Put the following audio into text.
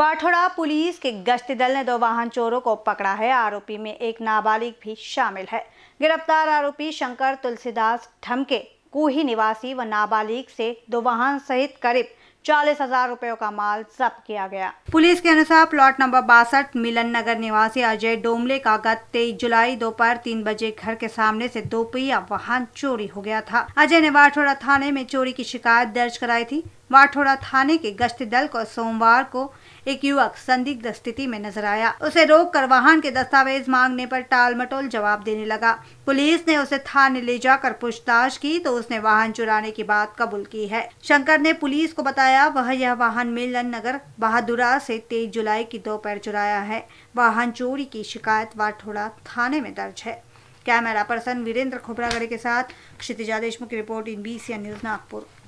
Wathoda police के गश्ती दल ने दो वाहन चोरों को पकड़ा है आरोपी में एक नाबालिग भी शामिल है गिरफ्तार आरोपी शंकर तुलसीदास ठमके कुही निवासी व नाबालिग से दो वाहन सहित करीब चालीस हजार रुपयों का माल जब्त किया गया पुलिस के अनुसार प्लॉट नंबर बासठ मिलन नगर निवासी अजय डोमले का गत तेईस जुलाई दोपहर तीन बजे घर के सामने से दोपहिया वाहन चोरी हो गया था अजय ने वाठोड़ा थाने में चोरी की शिकायत दर्ज कराई थी वाठोड़ा थाने के गश्ती दल को सोमवार को एक युवक संदिग्ध स्थिति में नजर आया उसे रोक कर वाहन के दस्तावेज मांगने पर टाल मटोल जवाब देने लगा पुलिस ने उसे थाने ले जाकर पूछताछ की तो उसने वाहन चुराने की बात कबूल की है शंकर ने पुलिस को बताया वह यह वाहन मिलन नगर बहादुरा से तेईस जुलाई की दोपहर चुराया है वाहन चोरी की शिकायत वाठोड़ा थाने में दर्ज है कैमरा पर्सन वीरेंद्र खोपड़ागड़े के साथ क्षितिजा देशमुख की रिपोर्ट इन बी न्यूज नागपुर